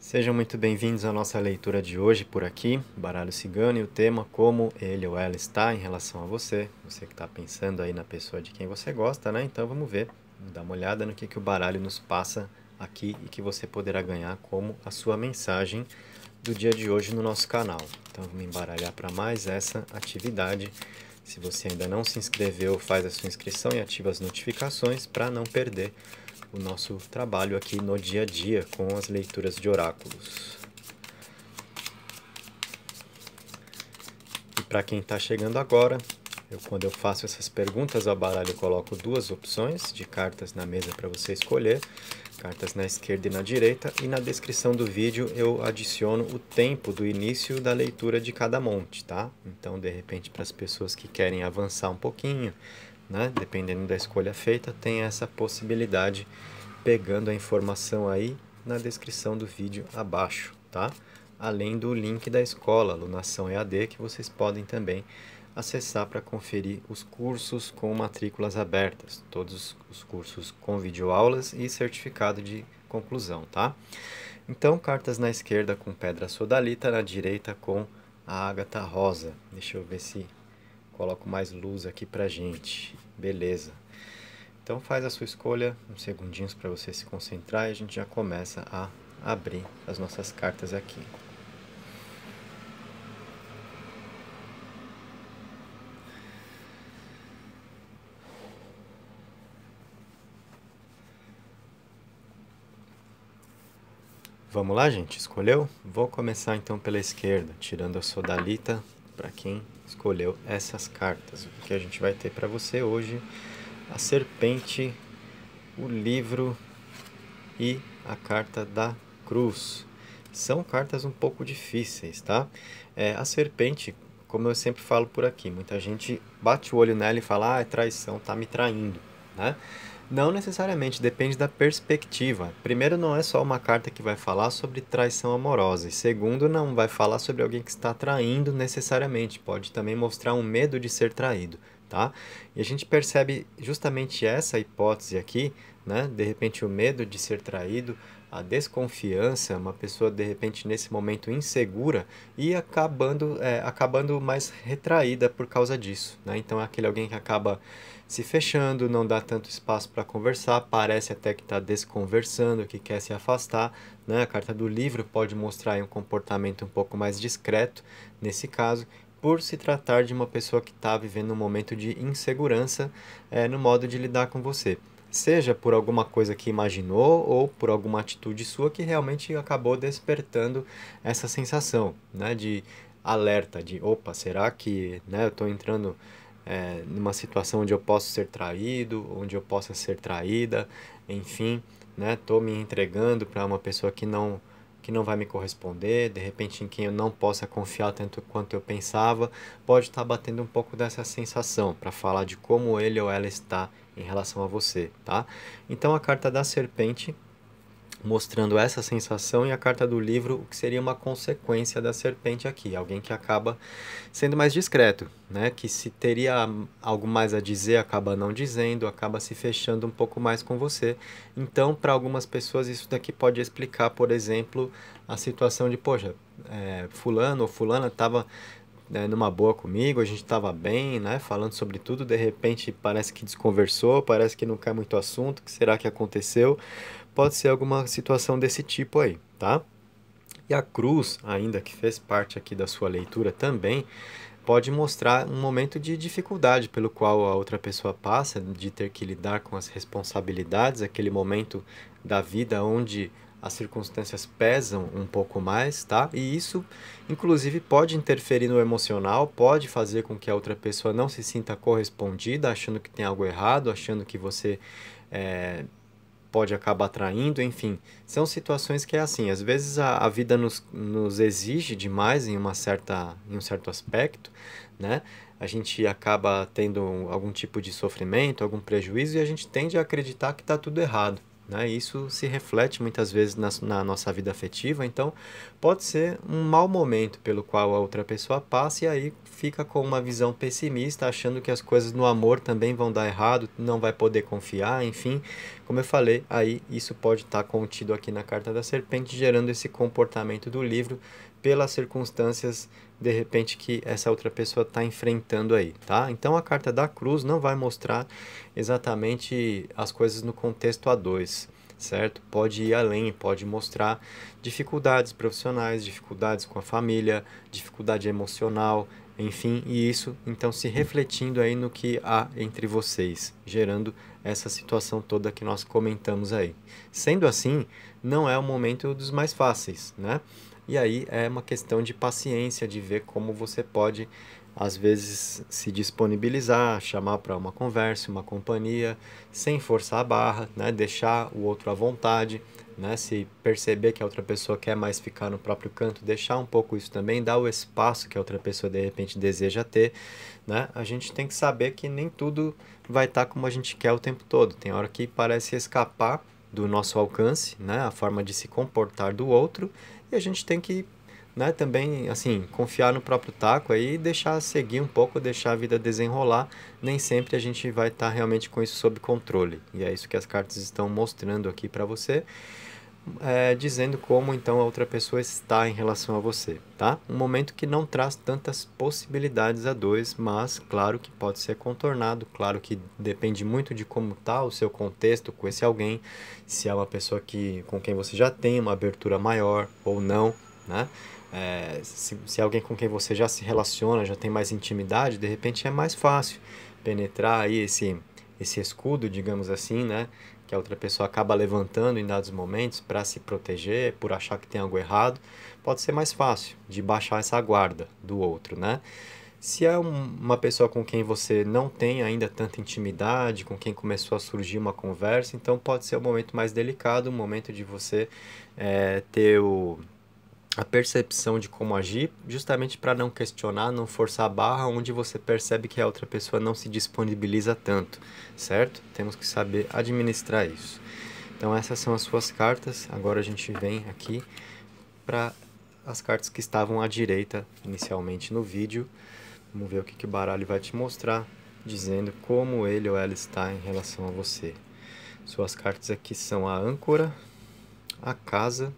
Sejam muito bem-vindos à nossa leitura de hoje por aqui, Baralho Cigano, e o tema como ele ou ela está em relação a você, você que está pensando aí na pessoa de quem você gosta, né? Então vamos ver, vamos dar uma olhada no que, que o baralho nos passa aqui e que você poderá ganhar como a sua mensagem do dia de hoje no nosso canal. Então vamos embaralhar para mais essa atividade. Se você ainda não se inscreveu, faz a sua inscrição e ativa as notificações para não perder o nosso trabalho aqui no dia a dia com as leituras de oráculos. E para quem está chegando agora, eu, quando eu faço essas perguntas ao baralho, eu coloco duas opções de cartas na mesa para você escolher, cartas na esquerda e na direita, e na descrição do vídeo eu adiciono o tempo do início da leitura de cada monte, tá? Então, de repente, para as pessoas que querem avançar um pouquinho, né? dependendo da escolha feita, tem essa possibilidade pegando a informação aí na descrição do vídeo abaixo, tá? Além do link da escola Lunação EAD que vocês podem também acessar para conferir os cursos com matrículas abertas, todos os cursos com videoaulas e certificado de conclusão, tá? Então, cartas na esquerda com Pedra Sodalita, na direita com a Ágata Rosa. Deixa eu ver se coloco mais luz aqui pra gente. Beleza. Então faz a sua escolha, uns segundinhos para você se concentrar e a gente já começa a abrir as nossas cartas aqui. Vamos lá, gente? Escolheu? Vou começar então pela esquerda, tirando a sodalita para quem escolheu essas cartas. O que a gente vai ter para você hoje? A serpente, o livro e a carta da cruz. São cartas um pouco difíceis, tá? É, a serpente, como eu sempre falo por aqui, muita gente bate o olho nela e fala: ah, é traição, tá me traindo, né? Não necessariamente, depende da perspectiva. Primeiro, não é só uma carta que vai falar sobre traição amorosa, e segundo, não vai falar sobre alguém que está traindo necessariamente, pode também mostrar um medo de ser traído, tá? E a gente percebe justamente essa hipótese aqui né? De repente o medo de ser traído, a desconfiança, uma pessoa de repente nesse momento insegura e acabando, é, acabando mais retraída por causa disso, né? Então é aquele alguém que acaba se fechando, não dá tanto espaço para conversar, parece até que está desconversando, que quer se afastar, né? A carta do livro pode mostrar um comportamento um pouco mais discreto nesse caso, por se tratar de uma pessoa que está vivendo um momento de insegurança é, no modo de lidar com você seja por alguma coisa que imaginou ou por alguma atitude sua que realmente acabou despertando essa sensação né, de alerta, de opa, será que né, eu estou entrando é, numa situação onde eu posso ser traído, onde eu possa ser traída, enfim, estou né, me entregando para uma pessoa que não que não vai me corresponder, de repente em quem eu não possa confiar tanto quanto eu pensava, pode estar tá batendo um pouco dessa sensação para falar de como ele ou ela está em relação a você, tá? Então a carta da serpente mostrando essa sensação e a carta do livro, o que seria uma consequência da serpente aqui, alguém que acaba sendo mais discreto, né? Que se teria algo mais a dizer, acaba não dizendo, acaba se fechando um pouco mais com você. Então, para algumas pessoas isso daqui pode explicar, por exemplo, a situação de, poxa, é, fulano ou fulana estava né, numa boa comigo, a gente estava bem, né, falando sobre tudo, de repente parece que desconversou, parece que não cai muito assunto, que será que aconteceu? Pode ser alguma situação desse tipo aí, tá? E a cruz, ainda que fez parte aqui da sua leitura também, pode mostrar um momento de dificuldade pelo qual a outra pessoa passa, de ter que lidar com as responsabilidades, aquele momento da vida onde as circunstâncias pesam um pouco mais, tá? E isso, inclusive, pode interferir no emocional, pode fazer com que a outra pessoa não se sinta correspondida, achando que tem algo errado, achando que você é, pode acabar traindo, enfim. São situações que é assim, às vezes a, a vida nos, nos exige demais em, uma certa, em um certo aspecto, né? A gente acaba tendo algum tipo de sofrimento, algum prejuízo e a gente tende a acreditar que está tudo errado. Né? Isso se reflete muitas vezes na, na, nossa vida afetiva, então pode ser um mau momento pelo qual a outra pessoa passa e aí fica com uma visão pessimista, achando que as coisas no amor também vão dar errado, não vai poder confiar, enfim. Como eu falei, aí isso pode estar tá contido aqui na carta da serpente, gerando esse comportamento do livro pelas circunstâncias de repente que essa outra pessoa está enfrentando aí, tá? Então a carta da cruz não vai mostrar exatamente as coisas no contexto a dois, certo? Pode ir além, pode mostrar dificuldades profissionais, dificuldades com a família, dificuldade emocional, enfim, e isso então se refletindo aí no que há entre vocês, gerando essa situação toda que nós comentamos aí. Sendo assim, não é o momento dos mais fáceis, né? E aí é uma questão de paciência, de ver como você pode, às vezes, se disponibilizar, chamar para uma conversa, uma companhia, sem forçar a barra, né? deixar o outro à vontade. Né? Se perceber que a outra pessoa quer mais ficar no próprio canto, deixar um pouco isso também, dar o espaço que a outra pessoa de repente deseja ter, né? A gente tem que saber que nem tudo vai estar tá como a gente quer o tempo todo. Tem hora que parece escapar do nosso alcance, né? A forma de se comportar do outro e a gente tem que né, também assim confiar no próprio taco aí e deixar seguir um pouco, deixar a vida desenrolar. Nem sempre a gente vai estar tá realmente com isso sob controle. E é isso que as cartas estão mostrando aqui para você é, dizendo como então a outra pessoa está em relação a você, tá? Um momento que não traz tantas possibilidades a dois, mas claro que pode ser contornado, claro que depende muito de como está o seu contexto com esse alguém, se é uma pessoa que, com quem você já tem uma abertura maior ou não, né? É, se, se é alguém com quem você já se relaciona, já tem mais intimidade, de repente é mais fácil penetrar aí esse, esse escudo, digamos assim, né? que a outra pessoa acaba levantando em dados momentos para se proteger, por achar que tem algo errado, pode ser mais fácil de baixar essa guarda do outro, né? Se é uma pessoa com quem você não tem ainda tanta intimidade, com quem começou a surgir uma conversa, então pode ser o um momento mais delicado, um momento de você é, ter o a percepção de como agir, justamente para não questionar, não forçar a barra onde você percebe que a outra pessoa não se disponibiliza tanto, certo? Temos que saber administrar isso. Então essas são as suas cartas. Agora a gente vem aqui para as cartas que estavam à direita inicialmente no vídeo. Vamos ver o que, que o baralho vai te mostrar, dizendo como ele ou ela está em relação a você. Suas cartas aqui são a âncora, a casa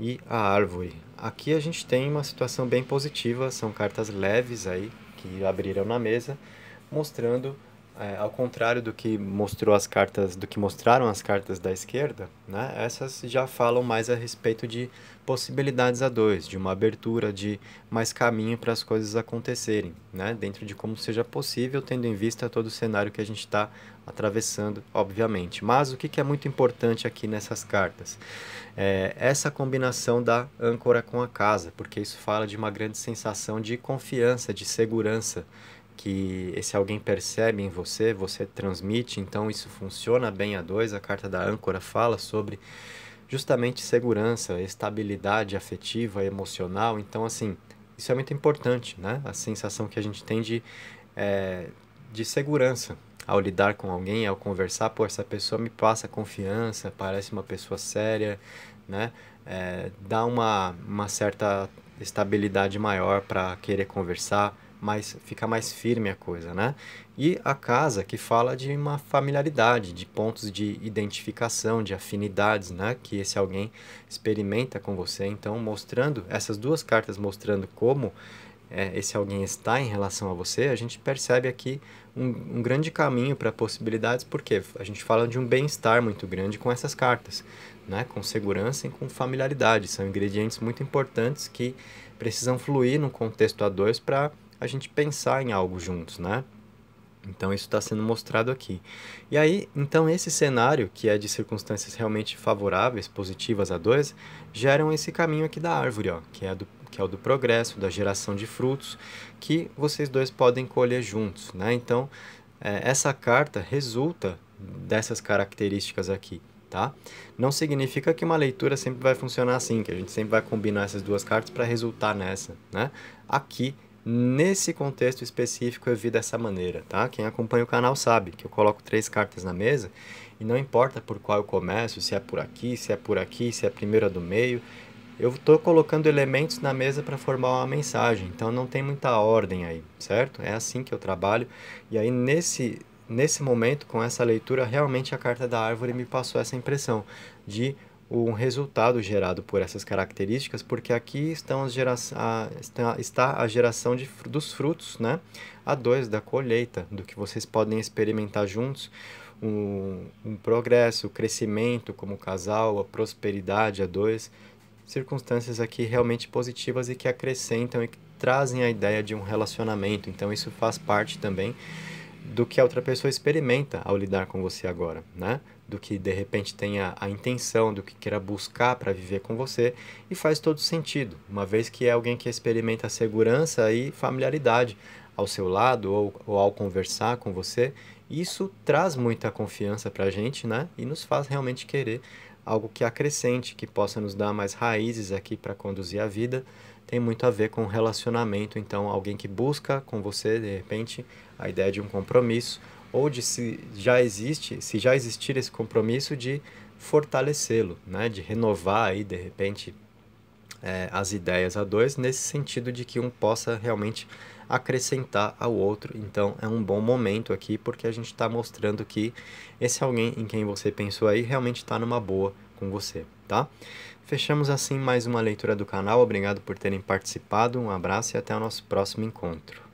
e a árvore. Aqui a gente tem uma situação bem positiva, são cartas leves aí que abriram na mesa, mostrando é, ao contrário do que mostrou as cartas, do que mostraram as cartas da esquerda, né, essas já falam mais a respeito de possibilidades a dois, de uma abertura, de mais caminho para as coisas acontecerem, né, dentro de como seja possível, tendo em vista todo o cenário que a gente está atravessando, obviamente. Mas o que, que, é muito importante aqui nessas cartas? É essa combinação da âncora com a casa, porque isso fala de uma grande sensação de confiança, de segurança, que esse alguém percebe em você, você transmite, então isso funciona bem a dois. A carta da âncora fala sobre justamente segurança, estabilidade afetiva, emocional. Então, assim, isso é muito importante, né? A sensação que a gente tem de, é, de segurança ao lidar com alguém, ao conversar, pô, essa pessoa me passa confiança, parece uma pessoa séria, né? É, dá uma, uma certa estabilidade maior para querer conversar, mais fica mais firme a coisa, né? E a casa que fala de uma familiaridade, de pontos de identificação, de afinidades, né, que esse alguém experimenta com você. Então, mostrando essas duas cartas mostrando como é, esse alguém está em relação a você, a gente percebe aqui um, um grande caminho para possibilidades, porque a gente fala de um bem-estar muito grande com essas cartas, né? com segurança e com familiaridade. São ingredientes muito importantes que precisam fluir no contexto a dois para a gente pensar em algo juntos, né? Então isso está sendo mostrado aqui. E aí, então esse cenário, que é de circunstâncias realmente favoráveis, positivas a dois, geram esse caminho aqui da árvore, ó, que é do que é o do progresso, da geração de frutos, que vocês dois podem colher juntos, né? Então, é, essa carta resulta dessas características aqui, tá? Não significa que uma leitura sempre vai funcionar assim, que a gente sempre vai combinar essas duas cartas para resultar nessa, né? Aqui Nesse contexto específico eu vi dessa maneira, tá? Quem acompanha o canal sabe que eu coloco três cartas na mesa e não importa por qual eu começo, se é por aqui, se é por aqui, se é a primeira do meio, eu estou colocando elementos na mesa para formar uma mensagem, então não tem muita ordem aí, certo? É assim que eu trabalho e aí nesse, nesse momento, com essa leitura, realmente a carta da árvore me passou essa impressão de um resultado gerado por essas características, porque aqui estão as gera... a... está a geração de... dos frutos, né? a dois da colheita, do que vocês podem experimentar juntos, um, um progresso, crescimento como casal, a prosperidade a dois, circunstâncias aqui realmente positivas e que acrescentam e que trazem a ideia de um relacionamento. Então isso faz parte também do que a outra pessoa experimenta ao lidar com você agora, né? do que de repente tenha a intenção, do que queira buscar para viver com você, e faz todo sentido, uma vez que é alguém que experimenta segurança e familiaridade ao seu lado ou, ou ao conversar com você, isso traz muita confiança para a gente, né? E nos faz realmente querer algo que acrescente, que possa nos dar mais raízes aqui para conduzir a vida, tem muito a ver com relacionamento. Então, alguém que busca com você, de repente, a ideia de um compromisso ou de se já existe, se já existir esse compromisso de fortalecê-lo, né? de renovar aí de repente é, as ideias a dois nesse sentido de que um possa realmente acrescentar ao outro. Então é um bom momento aqui porque a gente está mostrando que esse alguém em quem você pensou aí realmente está numa boa com você, tá? Fechamos assim mais uma leitura do canal. Obrigado por terem participado. Um abraço e até o nosso próximo encontro.